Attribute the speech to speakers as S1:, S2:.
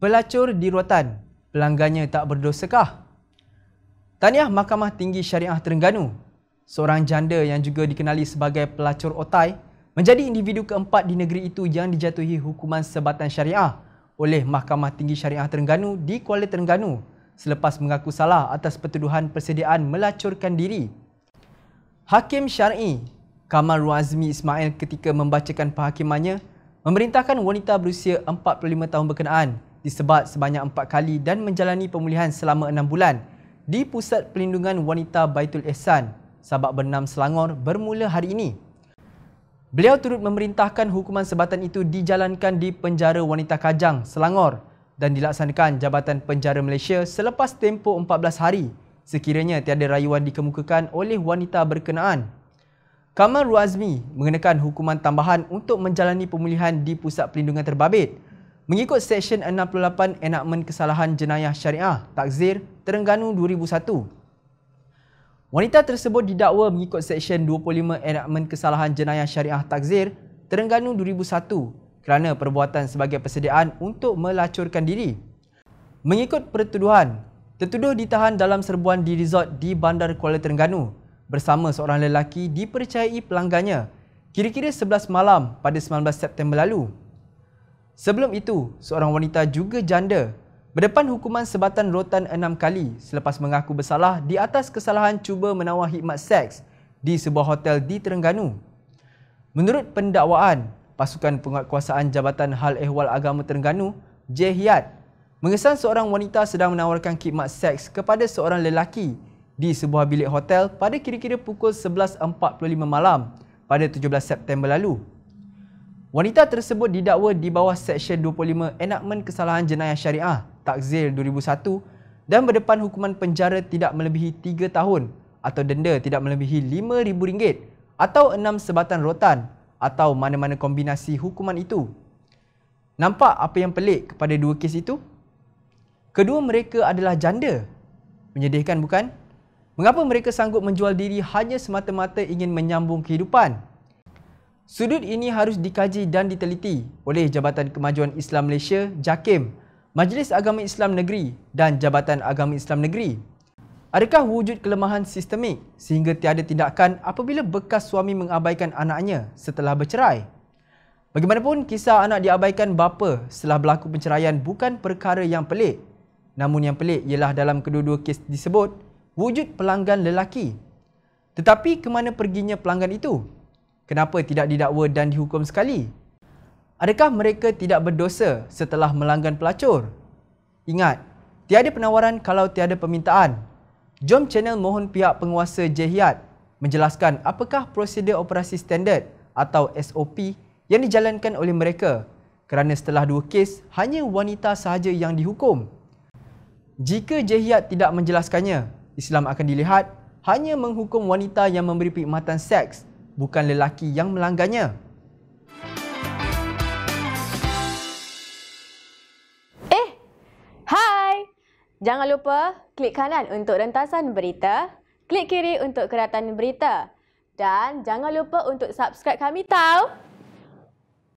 S1: pelacur di ruatan, pelanggannya tak berdosakah? Tahniah Mahkamah Tinggi Syariah Terengganu. Seorang janda yang juga dikenali sebagai pelacur otai menjadi individu keempat di negeri itu yang dijatuhi hukuman sebatan syariah oleh Mahkamah Tinggi Syariah Terengganu di Kuala Terengganu selepas mengaku salah atas pertuduhan persediaan melacurkan diri. Hakim Syar'i Kamal Ruazmi Ismail ketika membacakan perhakimannya memerintahkan wanita berusia 45 tahun berkenaan disebat sebanyak empat kali dan menjalani pemulihan selama enam bulan di Pusat Pelindungan Wanita Baitul Ehsan, Sabak Bernam Selangor bermula hari ini. Beliau turut memerintahkan hukuman sebatan itu dijalankan di Penjara Wanita Kajang, Selangor dan dilaksanakan Jabatan Penjara Malaysia selepas tempoh 14 hari sekiranya tiada rayuan dikemukakan oleh wanita berkenaan. Kamal Ruazmi mengenakan hukuman tambahan untuk menjalani pemulihan di Pusat Pelindungan Terbabit Mengikut Seksyen 68 Enakmen Kesalahan Jenayah Syariah Takzir Terengganu 2001, Wanita tersebut didakwa mengikut Seksyen 25 Enakmen Kesalahan Jenayah Syariah Takzir Terengganu 2001 kerana perbuatan sebagai persediaan untuk melacurkan diri. Mengikut pertuduhan, tertuduh ditahan dalam serbuan di resort di Bandar Kuala Terengganu bersama seorang lelaki dipercayai pelanggannya kira-kira 11 malam pada 19 September lalu. Sebelum itu, seorang wanita juga janda berdepan hukuman sebatan rotan enam kali selepas mengaku bersalah di atas kesalahan cuba menawar khidmat seks di sebuah hotel di Terengganu. Menurut pendakwaan, pasukan penguatkuasaan Jabatan Hal Ehwal Agama Terengganu, Jehiat, mengesan seorang wanita sedang menawarkan khidmat seks kepada seorang lelaki di sebuah bilik hotel pada kira-kira pukul 11.45 malam pada 17 September lalu. Wanita tersebut didakwa di bawah Seksyen 25 Enakmen Kesalahan Jenayah Syariah Takzil 2001 dan berdepan hukuman penjara tidak melebihi 3 tahun atau denda tidak melebihi RM5,000 atau 6 sebatan rotan atau mana-mana kombinasi hukuman itu. Nampak apa yang pelik kepada dua kes itu? Kedua mereka adalah janda. Menyedihkan bukan? Mengapa mereka sanggup menjual diri hanya semata-mata ingin menyambung kehidupan? Sudut ini harus dikaji dan diteliti oleh Jabatan Kemajuan Islam Malaysia, JAKIM, Majlis Agama Islam Negeri dan Jabatan Agama Islam Negeri. Adakah wujud kelemahan sistemik sehingga tiada tindakan apabila bekas suami mengabaikan anaknya setelah bercerai? Bagaimanapun, kisah anak diabaikan bapa setelah berlaku penceraian bukan perkara yang pelik. Namun yang pelik ialah dalam kedua-dua kes disebut, wujud pelanggan lelaki. Tetapi ke mana perginya pelanggan itu? kenapa tidak didakwa dan dihukum sekali? Adakah mereka tidak berdosa setelah melanggan pelacur? Ingat, tiada penawaran kalau tiada permintaan. Jom channel mohon pihak penguasa Jehiat menjelaskan apakah prosedur operasi standard atau SOP yang dijalankan oleh mereka kerana setelah dua kes, hanya wanita sahaja yang dihukum. Jika Jehiat tidak menjelaskannya, Islam akan dilihat hanya menghukum wanita yang memberi perkhidmatan seks bukan lelaki yang melanggarnya. Eh, hai! Jangan lupa klik kanan untuk rentasan berita, klik kiri untuk keratan berita dan jangan lupa untuk subscribe kami tau.